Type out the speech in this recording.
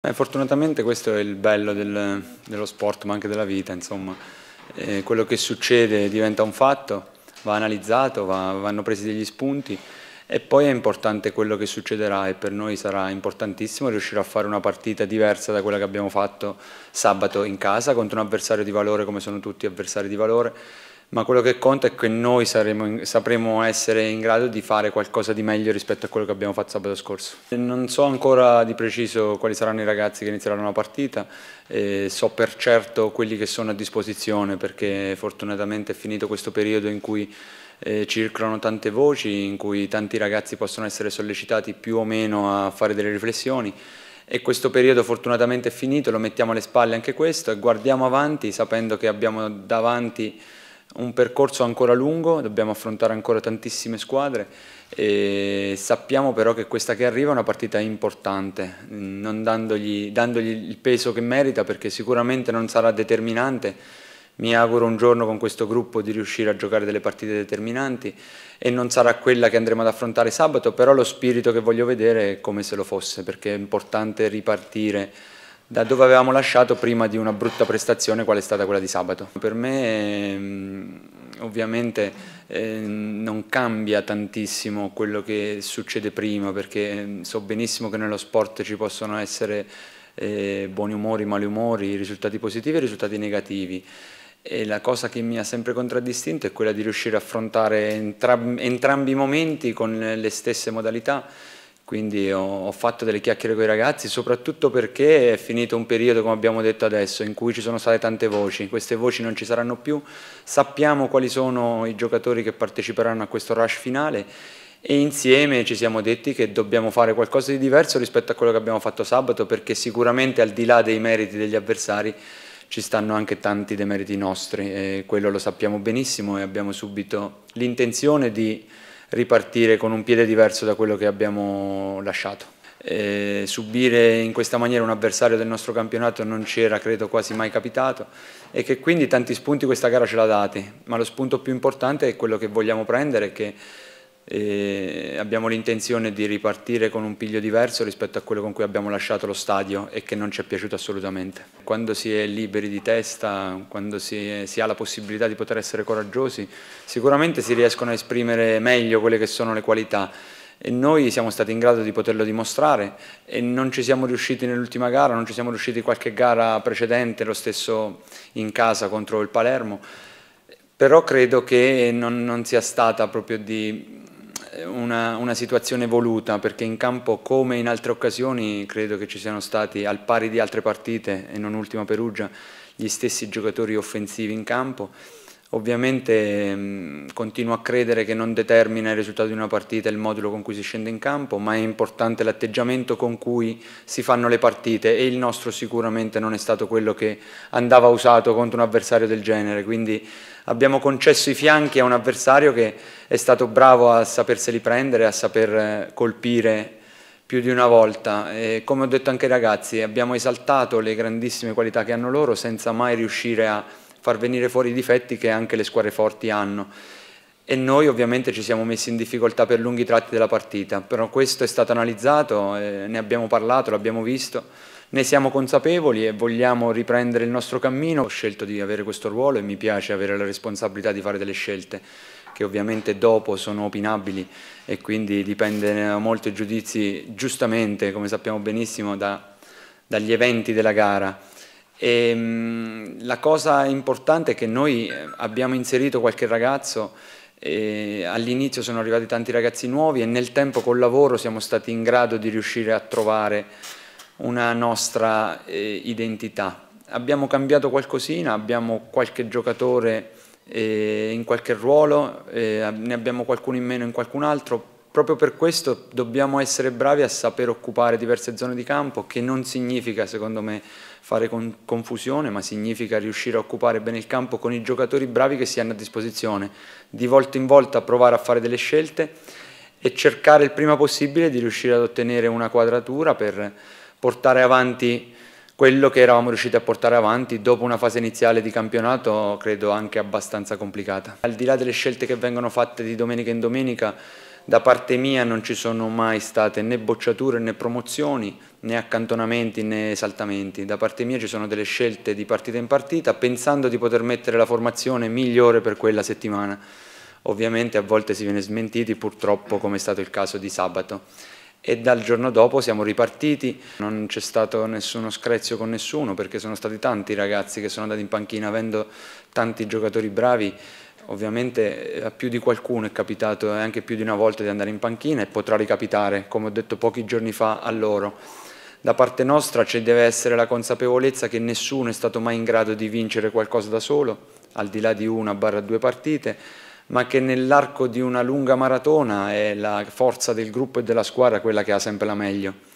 Eh, fortunatamente questo è il bello del, dello sport, ma anche della vita, insomma. Eh, quello che succede diventa un fatto, va analizzato, va, vanno presi degli spunti e poi è importante quello che succederà e per noi sarà importantissimo riuscire a fare una partita diversa da quella che abbiamo fatto sabato in casa contro un avversario di valore come sono tutti avversari di valore ma quello che conta è che noi saremo, sapremo essere in grado di fare qualcosa di meglio rispetto a quello che abbiamo fatto sabato scorso. Non so ancora di preciso quali saranno i ragazzi che inizieranno la partita, so per certo quelli che sono a disposizione perché fortunatamente è finito questo periodo in cui eh, circolano tante voci, in cui tanti ragazzi possono essere sollecitati più o meno a fare delle riflessioni e questo periodo fortunatamente è finito, lo mettiamo alle spalle anche questo e guardiamo avanti sapendo che abbiamo davanti un percorso ancora lungo, dobbiamo affrontare ancora tantissime squadre e sappiamo però che questa che arriva è una partita importante, non dandogli, dandogli il peso che merita perché sicuramente non sarà determinante. Mi auguro un giorno con questo gruppo di riuscire a giocare delle partite determinanti e non sarà quella che andremo ad affrontare sabato, però lo spirito che voglio vedere è come se lo fosse perché è importante ripartire da dove avevamo lasciato prima di una brutta prestazione qual è stata quella di sabato. Per me ehm, ovviamente ehm, non cambia tantissimo quello che succede prima perché ehm, so benissimo che nello sport ci possono essere eh, buoni umori, mali umori, risultati positivi e risultati negativi. E la cosa che mi ha sempre contraddistinto è quella di riuscire a affrontare entrambi i momenti con le stesse modalità quindi ho, ho fatto delle chiacchiere con i ragazzi, soprattutto perché è finito un periodo, come abbiamo detto adesso, in cui ci sono state tante voci. Queste voci non ci saranno più. Sappiamo quali sono i giocatori che parteciperanno a questo rush finale e insieme ci siamo detti che dobbiamo fare qualcosa di diverso rispetto a quello che abbiamo fatto sabato perché sicuramente al di là dei meriti degli avversari ci stanno anche tanti demeriti nostri e quello lo sappiamo benissimo e abbiamo subito l'intenzione di ripartire con un piede diverso da quello che abbiamo lasciato. E subire in questa maniera un avversario del nostro campionato non ci era credo quasi mai capitato e che quindi tanti spunti questa gara ce l'ha dati, ma lo spunto più importante è quello che vogliamo prendere che e abbiamo l'intenzione di ripartire con un piglio diverso rispetto a quello con cui abbiamo lasciato lo stadio e che non ci è piaciuto assolutamente. Quando si è liberi di testa, quando si, è, si ha la possibilità di poter essere coraggiosi, sicuramente si riescono a esprimere meglio quelle che sono le qualità e noi siamo stati in grado di poterlo dimostrare e non ci siamo riusciti nell'ultima gara, non ci siamo riusciti qualche gara precedente, lo stesso in casa contro il Palermo, però credo che non, non sia stata proprio di una, una, situazione voluta perché in campo come in altre occasioni credo che ci siano stati al pari di altre partite e non ultima Perugia gli stessi giocatori offensivi in campo Ovviamente mh, mm, continuo a credere che non determina il risultato di una partita il modulo con cui si scende in campo, ma è importante l'atteggiamento con cui si fanno le partite e il nostro sicuramente non è stato quello che andava usato contro un avversario del genere, quindi abbiamo concesso i fianchi a un avversario che è stato bravo a saperseli prendere, a saper eh, colpire più di una volta. E come ho detto anche ai ragazzi, abbiamo esaltato le grandissime qualità che hanno loro senza mai riuscire a far venire fuori i difetti che anche le squadre forti hanno. E noi ovviamente ci siamo messi in difficoltà per lunghi tratti della partita, però questo è stato analizzato, eh, ne abbiamo parlato, l'abbiamo visto, ne siamo consapevoli e vogliamo riprendere il nostro cammino. Ho scelto di avere questo ruolo e mi piace avere la responsabilità di fare delle scelte che ovviamente dopo sono opinabili e quindi dipende molto i giudizi, giustamente, come sappiamo benissimo, da, dagli eventi della gara. E, ehm, la cosa importante è che noi eh, abbiamo inserito qualche ragazzo, eh, all'inizio sono arrivati tanti ragazzi nuovi e nel tempo col lavoro siamo stati in grado di riuscire a trovare una nostra eh, identità. Abbiamo cambiato qualcosina, abbiamo qualche giocatore eh, in qualche ruolo, eh, ne abbiamo qualcuno in meno in qualcun altro, Proprio per questo dobbiamo essere bravi a saper occupare diverse zone di campo, che non significa, secondo me, fare con confusione, ma significa riuscire a occupare bene il campo con i giocatori bravi che si hanno a disposizione, di volta in volta provare a fare delle scelte e cercare il prima possibile di riuscire ad ottenere una quadratura per portare avanti quello che eravamo riusciti a portare avanti dopo una fase iniziale di campionato credo anche abbastanza complicata. Al di là delle scelte che vengono fatte di domenica in domenica da parte mia non ci sono mai state né bocciature né promozioni, né accantonamenti né esaltamenti. Da parte mia ci sono delle scelte di partita in partita pensando di poter mettere la formazione migliore per quella settimana. Ovviamente a volte si viene smentiti purtroppo come è stato il caso di sabato e dal giorno dopo siamo ripartiti, non c'è stato nessuno screzio con nessuno perché sono stati tanti i ragazzi che sono andati in panchina avendo tanti giocatori bravi ovviamente eh, a più di qualcuno è capitato eh, anche più di una volta di andare in panchina e potrà ricapitare, come ho detto pochi giorni fa a loro. Da parte nostra ci deve essere la consapevolezza che nessuno è stato mai in grado di vincere qualcosa da solo, al di là di una barra due partite, ma che nell'arco di una lunga maratona è la forza del gruppo e della squadra quella che ha sempre la meglio.